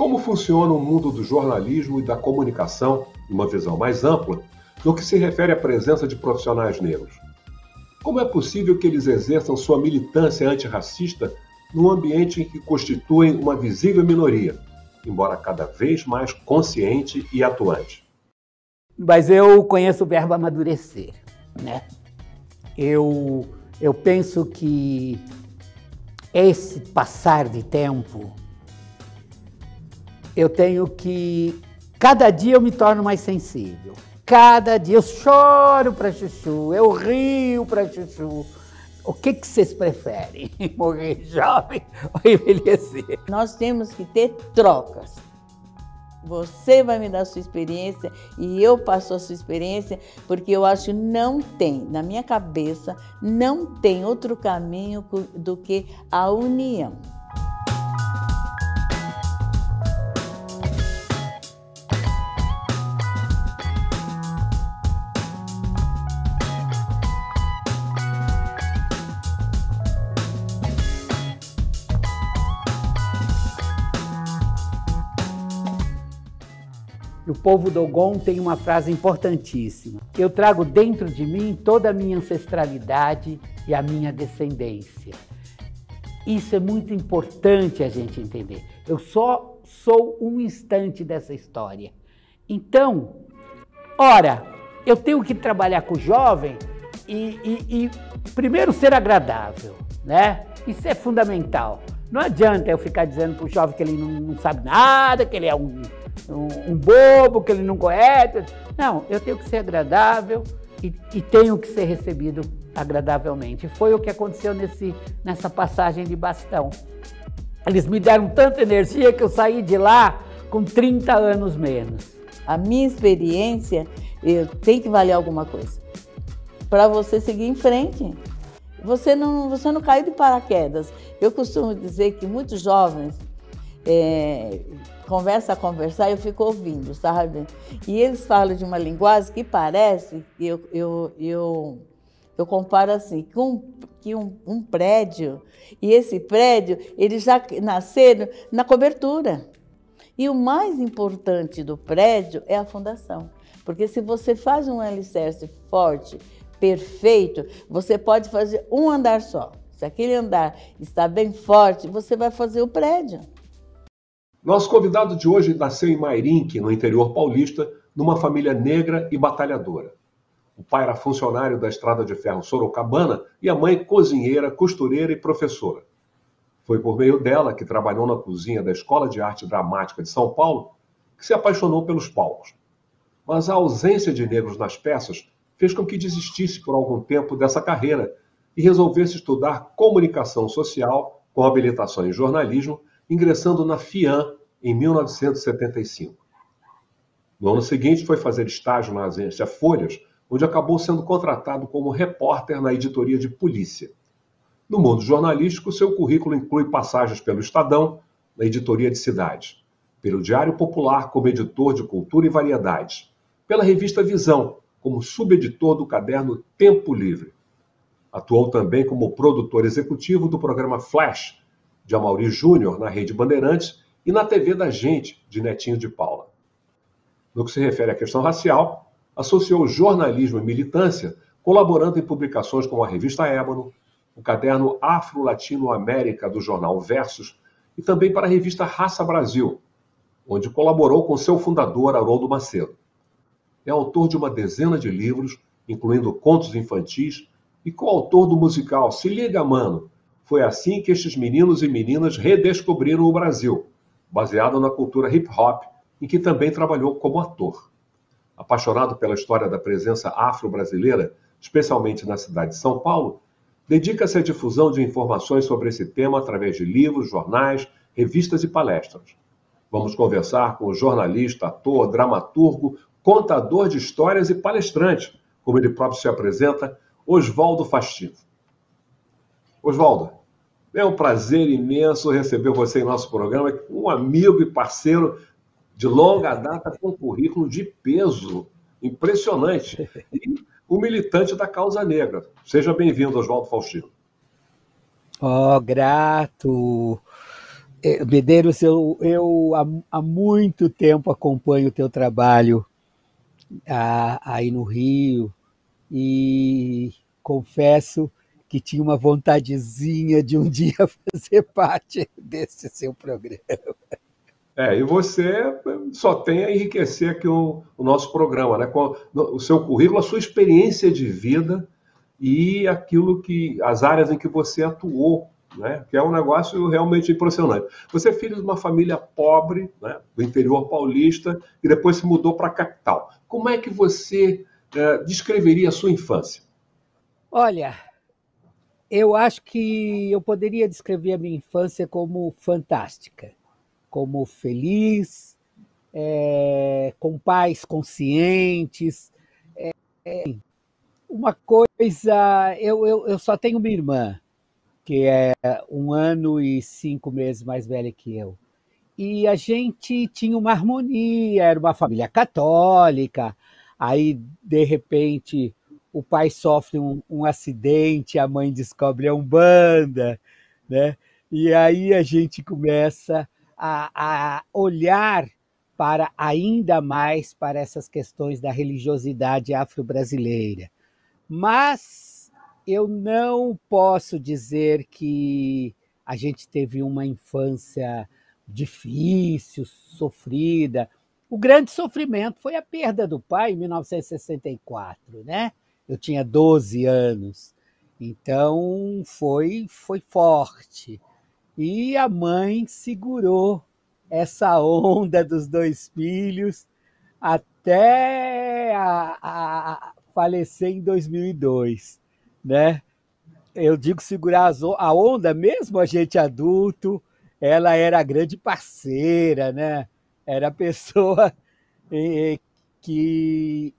como funciona o mundo do jornalismo e da comunicação, numa visão mais ampla, no que se refere à presença de profissionais negros. Como é possível que eles exerçam sua militância antirracista num ambiente em que constituem uma visível minoria, embora cada vez mais consciente e atuante? Mas eu conheço o verbo amadurecer, né? Eu, eu penso que esse passar de tempo eu tenho que. Cada dia eu me torno mais sensível. Cada dia eu choro para Chuchu, eu rio para Chuchu. O que, que vocês preferem? Morrer jovem ou envelhecer? Nós temos que ter trocas. Você vai me dar sua experiência e eu passo a sua experiência, porque eu acho não tem, na minha cabeça, não tem outro caminho do que a união. O povo Dogon tem uma frase importantíssima: Eu trago dentro de mim toda a minha ancestralidade e a minha descendência. Isso é muito importante a gente entender. Eu só sou um instante dessa história. Então, ora, eu tenho que trabalhar com o jovem e, e, e primeiro ser agradável, né? Isso é fundamental. Não adianta eu ficar dizendo para o jovem que ele não, não sabe nada, que ele é um um, bobo que ele não conhece. Não, eu tenho que ser agradável e, e tenho que ser recebido agradavelmente. Foi o que aconteceu nesse, nessa passagem de bastão. Eles me deram tanta energia que eu saí de lá com 30 anos menos. A minha experiência tem que valer alguma coisa para você seguir em frente. Você não, você não caiu de paraquedas. Eu costumo dizer que muitos jovens é, conversa a conversar, eu fico ouvindo, sabe? E eles falam de uma linguagem que parece, eu, eu, eu, eu comparo assim, que, um, que um, um prédio, e esse prédio, eles já nasceram na cobertura. E o mais importante do prédio é a fundação. Porque se você faz um alicerce forte, perfeito, você pode fazer um andar só. Se aquele andar está bem forte, você vai fazer o prédio. Nosso convidado de hoje nasceu em Mairinque, no interior paulista, numa família negra e batalhadora. O pai era funcionário da Estrada de Ferro Sorocabana e a mãe cozinheira, costureira e professora. Foi por meio dela que trabalhou na cozinha da Escola de Arte Dramática de São Paulo que se apaixonou pelos palcos. Mas a ausência de negros nas peças fez com que desistisse por algum tempo dessa carreira e resolvesse estudar comunicação social com habilitação em jornalismo ingressando na FIAM em 1975. No ano seguinte, foi fazer estágio na agência Folhas, onde acabou sendo contratado como repórter na editoria de polícia. No mundo jornalístico, seu currículo inclui passagens pelo Estadão, na editoria de cidades, pelo Diário Popular como editor de cultura e variedades, pela revista Visão, como subeditor do caderno Tempo Livre. Atuou também como produtor executivo do programa Flash, de Amaury Júnior, na Rede Bandeirantes, e na TV da Gente, de Netinho de Paula. No que se refere à questão racial, associou jornalismo e militância, colaborando em publicações como a revista Ébano, o caderno Afro-Latino América do jornal Versos e também para a revista Raça Brasil, onde colaborou com seu fundador Haroldo Macedo. É autor de uma dezena de livros, incluindo contos infantis, e coautor do musical Se Liga Mano, foi assim que estes meninos e meninas redescobriram o Brasil, baseado na cultura hip hop, em que também trabalhou como ator. Apaixonado pela história da presença afro-brasileira, especialmente na cidade de São Paulo, dedica-se à difusão de informações sobre esse tema através de livros, jornais, revistas e palestras. Vamos conversar com o jornalista, ator, dramaturgo, contador de histórias e palestrante, como ele próprio se apresenta, Oswaldo Fastivo. Oswaldo, é um prazer imenso receber você em nosso programa, um amigo e parceiro de longa data com currículo de peso impressionante e o um militante da causa negra. Seja bem-vindo, Oswaldo Faustino. Oh, grato. Eh, Medeiros, eu, eu há, há, muito tempo acompanho o teu trabalho ah, aí no Rio e confesso que tinha uma vontadezinha de um dia fazer parte desse seu programa. É, e você hum, só tem a enriquecer aqui o, o nosso programa, né? Com o seu currículo, a sua experiência de vida e aquilo que. as áreas em que você atuou né? que é um negócio realmente impressionante. Você é filho de uma família pobre, né? do interior paulista, e depois se mudou para a capital. Como é que você é, descreveria a sua infância? Olha, eu acho que eu poderia descrever a minha infância como fantástica, como feliz, é, com pais conscientes. É, é, uma coisa, eu, eu, eu só tenho minha irmã, que é um ano e cinco meses mais velha que eu. E a gente tinha uma harmonia, era uma família católica. Aí, de repente, o pai sofre um, um acidente, a mãe descobre a Umbanda, né? E aí a gente começa a, a olhar para ainda mais para essas questões da religiosidade afro-brasileira. Mas eu não posso dizer que a gente teve uma infância difícil, sofrida. O grande sofrimento foi a perda do pai em 1964, né? eu tinha 12 anos. Então foi, foi forte. E a mãe segurou essa onda dos dois filhos até a, a falecer em 2002, né? Eu digo segurar a onda, mesmo a gente adulto, ela era a grande parceira, né? Era a pessoa eh, que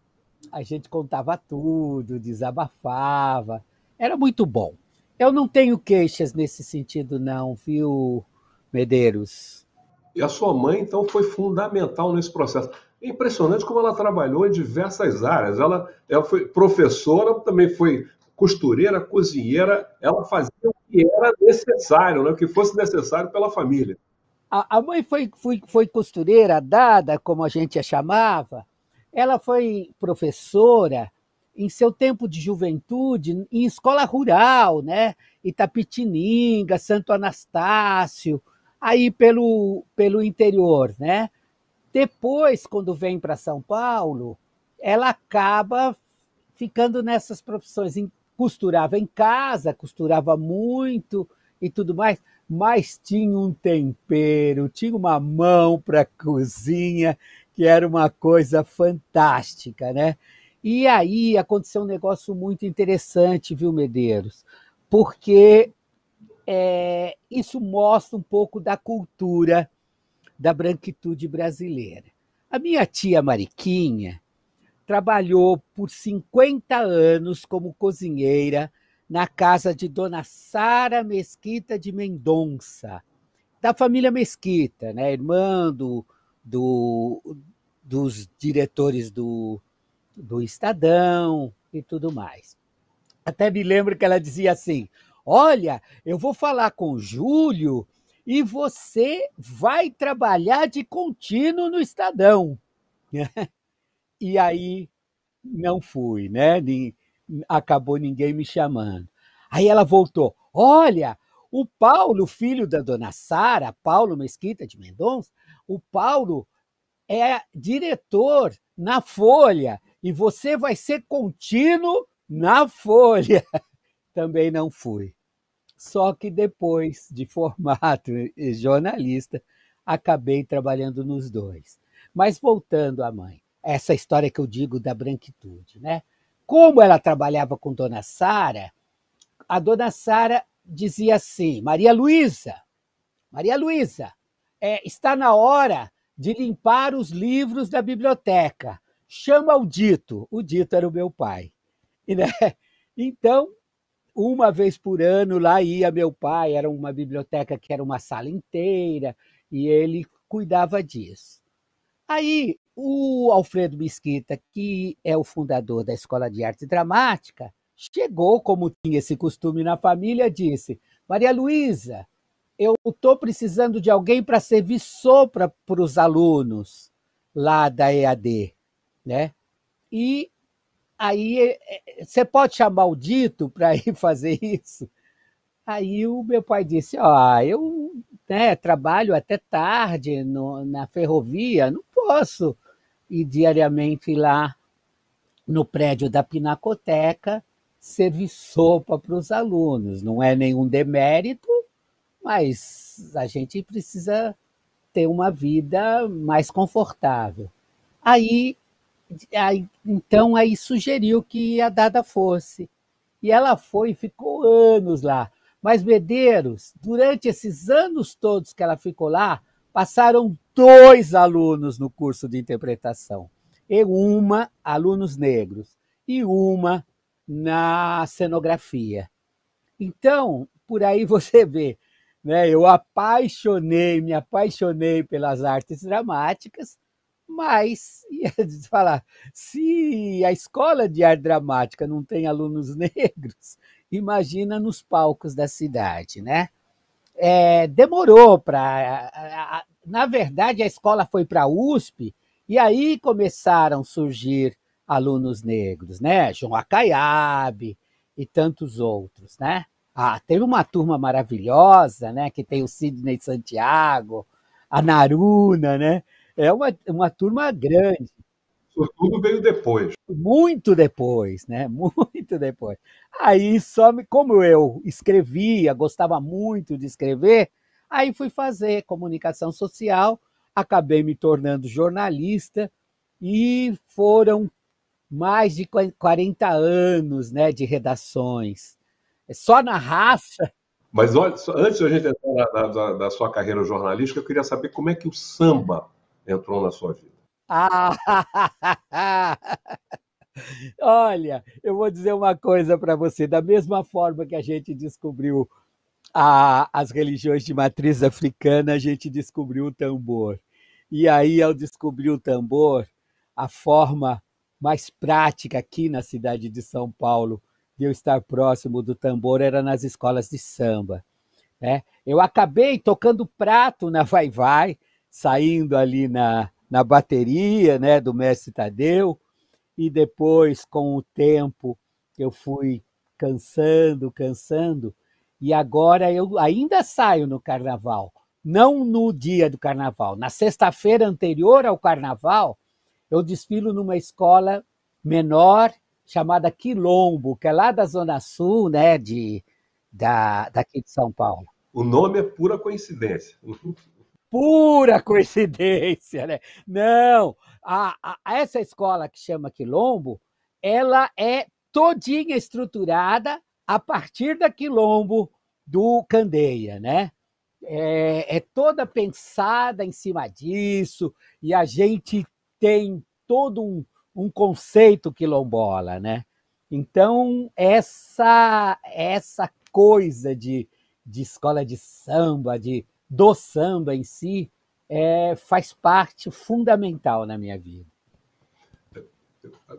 a gente contava tudo, desabafava. Era muito bom. Eu não tenho queixas nesse sentido, não, viu, Medeiros? E a sua mãe, então, foi fundamental nesse processo. É impressionante como ela trabalhou em diversas áreas. Ela, ela foi professora, também foi costureira, cozinheira. Ela fazia o que era necessário, né? o que fosse necessário pela família. A, a mãe foi, foi, foi costureira, dada, como a gente a chamava, ela foi professora em seu tempo de juventude em escola rural, né? Itapitininga Santo Anastácio, aí pelo, pelo interior, né? Depois, quando vem para São Paulo, ela acaba ficando nessas profissões. Costurava em casa, costurava muito e tudo mais, mas tinha um tempero, tinha uma mão para cozinha que era uma coisa fantástica, né? E aí aconteceu um negócio muito interessante, viu, Medeiros? Porque é, isso mostra um pouco da cultura da branquitude brasileira. A minha tia Mariquinha trabalhou por 50 anos como cozinheira na casa de Dona Sara Mesquita de Mendonça, da família Mesquita, né? irmã do, do, dos diretores do, do Estadão e tudo mais. Até me lembro que ela dizia assim: Olha, eu vou falar com o Júlio e você vai trabalhar de contínuo no Estadão. e aí não fui, né? Acabou ninguém me chamando. Aí ela voltou: Olha, o Paulo, filho da dona Sara, Paulo Mesquita de Mendonça, o Paulo é diretor na Folha e você vai ser contínuo na Folha. Também não fui. Só que depois de formato e jornalista, acabei trabalhando nos dois. Mas voltando à mãe, essa história que eu digo da branquitude, né? Como ela trabalhava com Dona Sara, a Dona Sara dizia assim: Maria Luísa, Maria Luísa, é, está na hora de limpar os livros da biblioteca. Chama o dito. O dito era o meu pai. E, né? Então, uma vez por ano lá ia meu pai, era uma biblioteca que era uma sala inteira, e ele cuidava disso. Aí o Alfredo Mesquita, que é o fundador da Escola de Arte Dramática, chegou, como tinha esse costume na família, disse: Maria Luísa, eu estou precisando de alguém para servir sopra para os alunos lá da EAD, né? E aí é, é, você pode chamar o dito para ir fazer isso? Aí o meu pai disse, ó, oh, eu né, trabalho até tarde no, na ferrovia, não posso ir diariamente lá no prédio da Pinacoteca servir sopa para os alunos. Não é nenhum demérito, mas a gente precisa ter uma vida mais confortável. Aí, aí então aí sugeriu que a Dada fosse. E ela foi e ficou anos lá. Mas Medeiros, durante esses anos todos que ela ficou lá, passaram dois alunos no curso de interpretação. E uma, alunos negros, e uma na cenografia. Então, por aí você vê, né? Eu apaixonei, me apaixonei pelas artes dramáticas, mas ia falar, se a escola de arte dramática não tem alunos negros, imagina nos palcos da cidade, né? É, demorou para. Na verdade, a escola foi para a USP e aí começaram a surgir alunos negros, né? João Acaiabe e tantos outros, né? Ah, teve uma turma maravilhosa, né? Que tem o Sidney Santiago, a Naruna, né? É uma, uma turma grande. Isso tudo veio depois. Muito depois, né? Muito depois. Aí só me, como eu escrevia, gostava muito de escrever, aí fui fazer comunicação social, acabei me tornando jornalista e foram mais de 40 anos, né, de redações. É só na raça. Mas antes da gente entrar na, na, na, sua carreira jornalística, eu queria saber como é que o samba entrou na sua vida. Ah! olha, eu vou dizer uma coisa para você. Da mesma forma que a gente descobriu a, as religiões de matriz africana, a gente descobriu o tambor. E aí, ao descobrir o tambor, a forma mais prática aqui na cidade de São Paulo de eu estar próximo do tambor era nas escolas de samba. Né? Eu acabei tocando prato na Vai Vai, saindo ali na, na bateria né, do mestre Tadeu, e depois, com o tempo, eu fui cansando, cansando, e agora eu ainda saio no carnaval. Não no dia do carnaval, na sexta-feira anterior ao carnaval, eu desfilo numa escola menor chamada Quilombo, que é lá da Zona Sul, né, de, da, daqui de São Paulo. O nome é pura coincidência. Pura coincidência, né? Não, a, a, essa escola que chama Quilombo, ela é todinha estruturada a partir da Quilombo do Candeia, né? É, é toda pensada em cima disso e a gente tem todo um um conceito quilombola, né? Então, essa essa coisa de, de escola de samba, de do samba em si, é, faz parte fundamental na minha vida.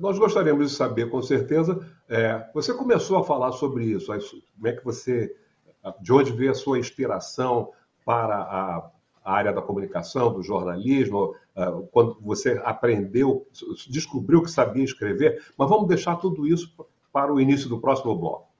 Nós gostaríamos de saber, com certeza, é, você começou a falar sobre isso, como é que você, de onde veio a sua inspiração para a a área da comunicação, do jornalismo, ah, quando você aprendeu, descobriu que sabia escrever, mas vamos deixar tudo isso para o início do próximo bloco.